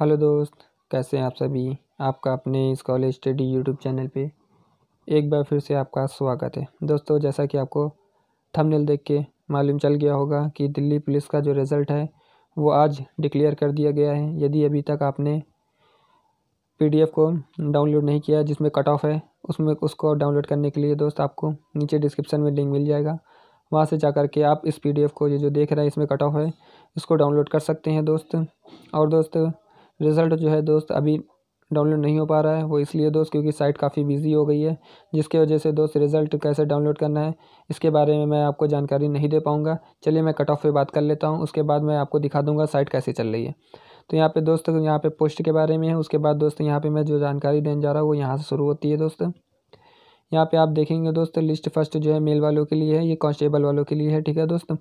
hello दोस्त कैसे हैं आप सभी आपका अपने इस कॉलेज स्टडी यूट्यूब चैनल पे एक बार फिर से आपका स्वागत है दोस्तों जैसा कि आपको थंबनेल देख के मालूम चल गया होगा कि दिल्ली पुलिस का जो रिज़ल्ट है वो आज डिक्लेयर कर दिया गया है यदि अभी तक आपने पीडीएफ को डाउनलोड नहीं किया जिसमें कट ऑफ है उसमें उसको डाउनलोड करने के लिए दोस्त आपको नीचे डिस्क्रिप्सन में लिंक मिल जाएगा वहाँ से जा कर के आप इस पीडीएफ को ये जो देख रहे हैं इसमें कट ऑफ है इसको डाउनलोड कर सकते हैं दोस्त और दोस्त रिज़ल्ट जो है दोस्त अभी डाउनलोड नहीं हो पा रहा है वो इसलिए दोस्त क्योंकि साइट काफ़ी बिजी हो गई है जिसके वजह से दोस्त रिज़ल्ट कैसे डाउनलोड करना है इसके बारे में मैं आपको जानकारी नहीं दे पाऊँगा चलिए मैं कट ऑफ पर बात कर लेता हूँ उसके बाद मैं आपको दिखा दूँगा साइट कैसे चल रही है तो यहाँ पे दोस्त यहाँ पे पोस्ट के बारे में है उसके बाद दोस्त यहाँ पे मैं जो जानकारी देने जा रहा हूँ वो यहाँ से शुरू होती है दोस्त यहाँ पे आप देखेंगे दोस्त लिस्ट फर्स्ट जो है मेल वालों के लिए है ये कांस्टेबल वालों के लिए है ठीक है दोस्त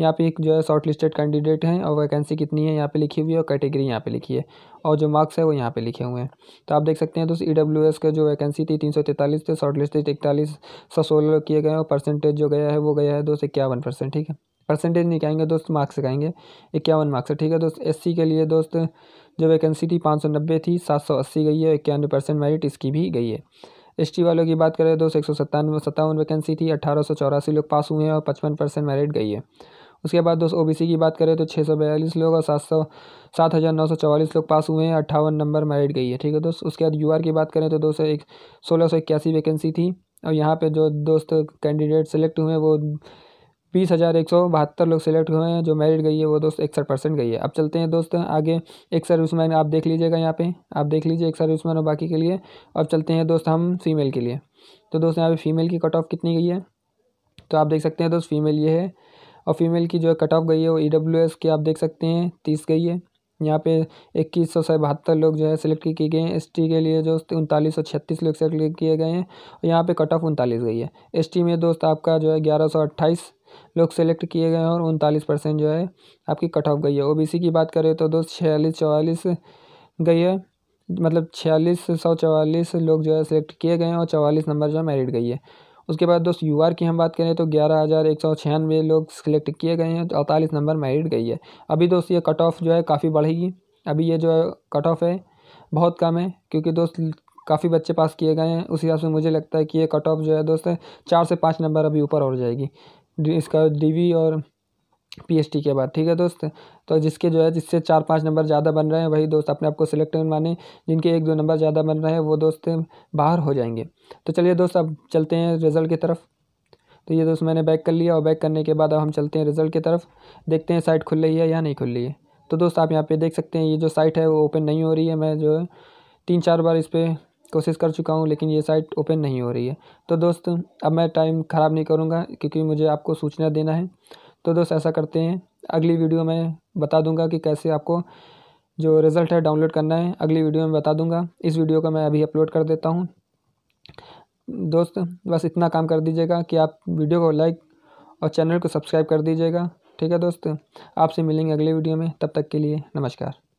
यहाँ पे एक जो है शॉर्ट लिस्टेड कैंडिडेट है और वैकेंसी कितनी है यहाँ पे लिखी हुई है और कैटेगरी यहाँ पे लिखी है और जो मार्क्स है वो यहाँ पे लिखे हुए हैं तो आप देख सकते हैं दोस्त ई डब्ल्यू एस का जो वैकेंसी थी तीन सौ तैंतालीस थे शॉर्ट लिस्टेड इकतालीस सौ सोलह किए गए और परसेंटेज जो गया है वो गया है दोस्त इक्यावन परसेंट ठीक है परसेंटेज नहीं कहेंगे दोस्त मार्क्स कहेंगे इक्यावन मार्क्स ठीक है दोस्त सी के लिए दोस्त जो वैकेंसी थी पाँच सौ नब्बे थी सात सौ अस्सी गई है इक्यानवे परसेंट मेरिट इसकी भी गई है एस वालों की बात करें तो एक सौ सत्तानवे सत्तावन वैकेंसी थी अट्ठारह सौ चौरासी लोग पास हुए हैं और पचपन परसेंट मेरिट गई है उसके बाद दोस्त ओ की बात करें तो छः सौ बयालीस लोग और सात सौ सात हज़ार नौ सौ चवालीस लोग पास हुए हैं अट्ठावन नंबर मेरिट गई है ठीक है दोस्त उसके बाद यू की बात करें तो दो सौ एक सोलह सौ इक्यासी वैकेंसी थी और यहाँ पे जो दोस्त कैंडिडेट सेलेक्ट हुए हैं वो बीस हज़ार एक सौ बहत्तर लोग सेलेक्ट हुए हैं जो मेरिट गई है वो दोस्त इकसठ परसेंट गई है अब चलते हैं दोस्त आगे एक सर्विसमैन आप देख लीजिएगा यहाँ पे आप देख लीजिए एक सर्विसमैन और बाकी के लिए अब चलते हैं दोस्त हम फीमेल के लिए तो दोस्त यहाँ पे फीमेल की कट ऑफ कितनी गई है तो आप देख सकते हैं दोस्त फीमेल ये है और फीमेल की जो कट ऑफ गई है वो ई डब्ल्यू एस की आप देख सकते हैं तीस गई है यहाँ पे इक्कीस सौ बहत्तर लोग जो है सेलेक्ट किए गए हैं एसटी के लिए दोस्त उनतालीस सौ छत्तीस लोग सेलेक्ट किए गए हैं और यहाँ पे कट ऑफ उनतालीस गई है एसटी में दोस्त आपका जो है ग्यारह सौ अट्ठाईस लोग सेलेक्ट किए गए हैं और उनतालीस परसेंट जो है आपकी कट ऑफ गई है ओबीसी की बात करें तो दोस्त छियालीस चवालीस गई है मतलब छियालीस सौ चवालीस लोग जो है सेलेक्ट किए गए हैं और चवालीस नंबर जो है मेरिट गई है उसके बाद दोस्त यू की हम बात करें तो ग्यारह हज़ार एक सौ छियानवे लोग सेलेक्ट किए गए हैं तो अड़तालीस नंबर मेरिट गई है अभी दोस्त ये कट ऑफ जो है काफ़ी बढ़ेगी अभी ये जो है कट ऑफ है बहुत कम है क्योंकि दोस्त काफ़ी बच्चे पास किए गए हैं उस हिसाब से मुझे लगता है कि ये कट ऑफ जो है दोस्त चार से पाँच नंबर अभी ऊपर हो जाएगी इसका डी और पीएचटी के बाद ठीक है दोस्त तो जिसके जो है जिससे चार पाँच नंबर ज़्यादा बन रहे हैं वही दोस्त अपने आप को सिलेक्ट माने जिनके एक दो नंबर ज़्यादा बन रहे हैं वो दोस्त बाहर हो जाएंगे तो चलिए दोस्त अब चलते हैं रिज़ल्ट की तरफ तो ये दोस्त मैंने बैक कर लिया और बैक करने के बाद अब हम चलते हैं रिज़ल्ट की तरफ देखते हैं साइट खुल रही है या नहीं खुल रही है तो दोस्त आप यहाँ पर देख सकते हैं ये जो साइट है वो ओपन नहीं हो रही है मैं जो है तीन चार बार इस पर कोशिश कर चुका हूँ लेकिन ये साइट ओपन नहीं हो रही है तो दोस्त अब मैं टाइम ख़राब नहीं करूँगा क्योंकि मुझे आपको सूचना देना है तो दोस्त ऐसा करते हैं अगली वीडियो में बता दूँगा कि कैसे आपको जो रिज़ल्ट है डाउनलोड करना है अगली वीडियो में बता दूँगा इस वीडियो का मैं अभी अपलोड कर देता हूँ दोस्त बस इतना काम कर दीजिएगा कि आप वीडियो को लाइक और चैनल को सब्सक्राइब कर दीजिएगा ठीक है दोस्त आपसे मिलेंगे अगले वीडियो में तब तक के लिए नमस्कार